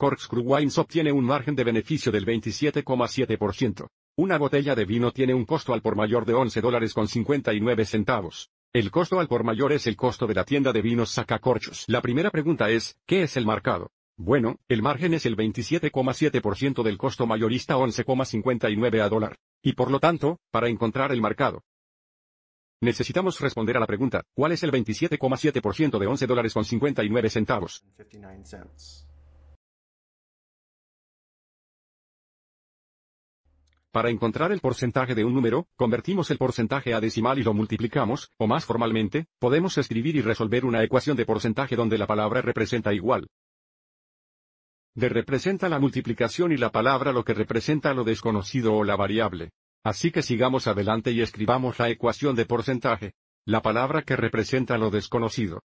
Corkscrew Wines obtiene un margen de beneficio del 27,7%. Una botella de vino tiene un costo al por mayor de 11 dólares con 59 centavos. El costo al por mayor es el costo de la tienda de vinos sacacorchos. La primera pregunta es, ¿qué es el marcado? Bueno, el margen es el 27,7% del costo mayorista 11,59 a dólar. Y por lo tanto, para encontrar el marcado, necesitamos responder a la pregunta, ¿cuál es el 27,7% de 11 dólares con 59 centavos? Para encontrar el porcentaje de un número, convertimos el porcentaje a decimal y lo multiplicamos, o más formalmente, podemos escribir y resolver una ecuación de porcentaje donde la palabra representa igual. De representa la multiplicación y la palabra lo que representa lo desconocido o la variable. Así que sigamos adelante y escribamos la ecuación de porcentaje. La palabra que representa lo desconocido.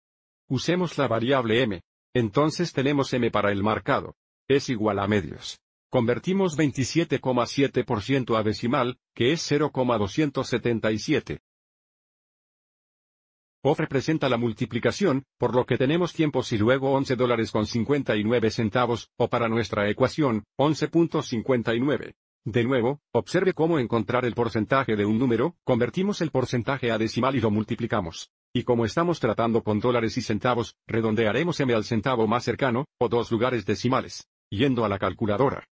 Usemos la variable m. Entonces tenemos m para el marcado. Es igual a medios. Convertimos 27,7% a decimal, que es 0,277. O representa la multiplicación, por lo que tenemos tiempos y luego 11 dólares con 59 centavos, o para nuestra ecuación, 11.59. De nuevo, observe cómo encontrar el porcentaje de un número, convertimos el porcentaje a decimal y lo multiplicamos. Y como estamos tratando con dólares y centavos, redondearemos m al centavo más cercano, o dos lugares decimales. Yendo a la calculadora.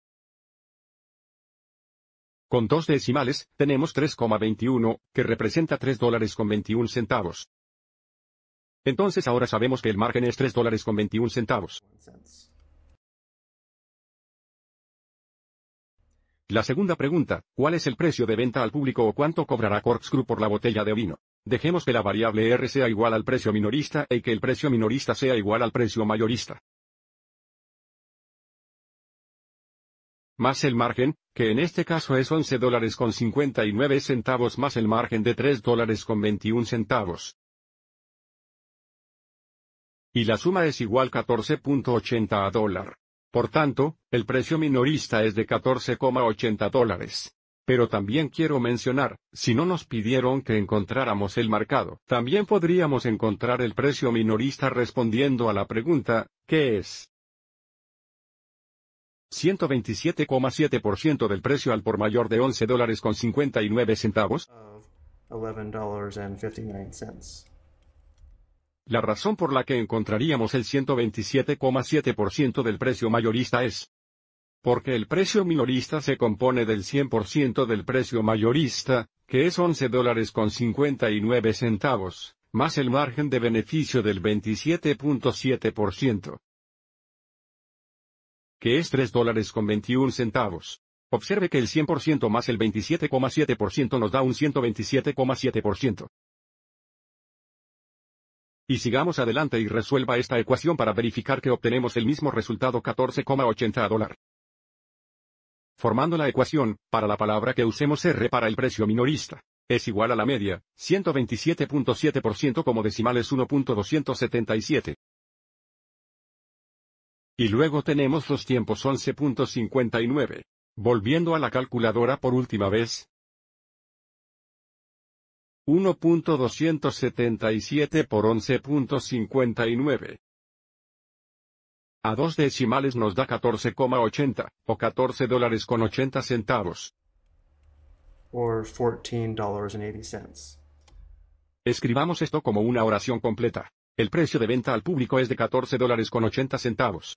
Con dos decimales, tenemos 3,21, que representa 3 dólares con 21 centavos. Entonces ahora sabemos que el margen es 3 dólares con 21 centavos. La segunda pregunta, ¿cuál es el precio de venta al público o cuánto cobrará Corkscrew por la botella de vino? Dejemos que la variable R sea igual al precio minorista y que el precio minorista sea igual al precio mayorista. más el margen, que en este caso es 11 dólares con 59 centavos más el margen de 3 dólares con 21 centavos. Y la suma es igual 14.80 a dólar. Por tanto, el precio minorista es de 14,80 dólares. Pero también quiero mencionar, si no nos pidieron que encontráramos el mercado, también podríamos encontrar el precio minorista respondiendo a la pregunta, ¿qué es? 127,7% del precio al por mayor de 11 dólares con 59 centavos. La razón por la que encontraríamos el 127,7% del precio mayorista es porque el precio minorista se compone del 100% del precio mayorista, que es 11 dólares con 59 centavos, más el margen de beneficio del 27.7% que es 3 dólares con 21 centavos. Observe que el 100% más el 27,7% nos da un 127,7%. Y sigamos adelante y resuelva esta ecuación para verificar que obtenemos el mismo resultado 14,80 dólar. Formando la ecuación, para la palabra que usemos R para el precio minorista, es igual a la media, 127.7% como decimal es 1.277. Y luego tenemos los tiempos 11.59. Volviendo a la calculadora por última vez. 1.277 por 11.59. A dos decimales nos da 14,80, o 14 dólares con 80 centavos. Or $14.80. Escribamos esto como una oración completa. El precio de venta al público es de 14 dólares con 80 centavos.